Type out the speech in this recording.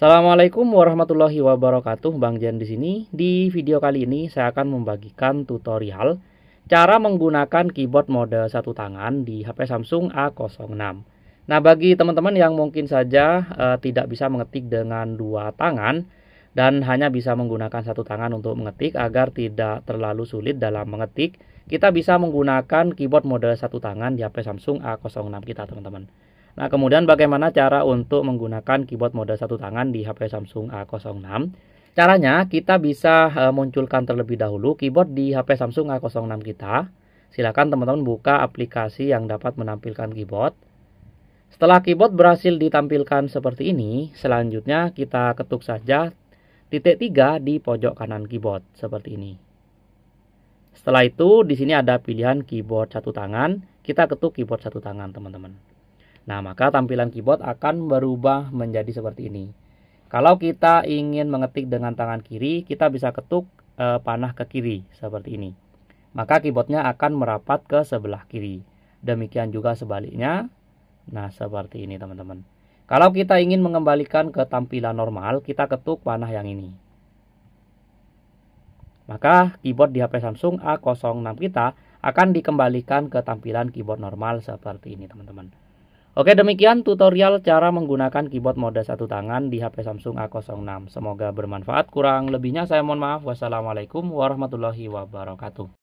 Assalamualaikum warahmatullahi wabarakatuh, Bang Jan di sini. Di video kali ini saya akan membagikan tutorial cara menggunakan keyboard mode satu tangan di HP Samsung A06. Nah, bagi teman-teman yang mungkin saja e, tidak bisa mengetik dengan dua tangan dan hanya bisa menggunakan satu tangan untuk mengetik agar tidak terlalu sulit dalam mengetik, kita bisa menggunakan keyboard mode satu tangan di HP Samsung A06 kita, teman-teman. Nah, kemudian bagaimana cara untuk menggunakan keyboard mode satu tangan di HP Samsung A06? Caranya, kita bisa e, munculkan terlebih dahulu keyboard di HP Samsung A06 kita. Silakan teman-teman buka aplikasi yang dapat menampilkan keyboard. Setelah keyboard berhasil ditampilkan seperti ini, selanjutnya kita ketuk saja titik 3 di pojok kanan keyboard seperti ini. Setelah itu, di sini ada pilihan keyboard satu tangan. Kita ketuk keyboard satu tangan, teman-teman. Nah, maka tampilan keyboard akan berubah menjadi seperti ini. Kalau kita ingin mengetik dengan tangan kiri, kita bisa ketuk e, panah ke kiri seperti ini. Maka keyboardnya akan merapat ke sebelah kiri. Demikian juga sebaliknya. Nah, seperti ini teman-teman. Kalau kita ingin mengembalikan ke tampilan normal, kita ketuk panah yang ini. Maka keyboard di HP Samsung A06 kita akan dikembalikan ke tampilan keyboard normal seperti ini teman-teman. Oke demikian tutorial cara menggunakan keyboard mode satu tangan di HP Samsung A06. Semoga bermanfaat. Kurang lebihnya saya mohon maaf. Wassalamualaikum warahmatullahi wabarakatuh.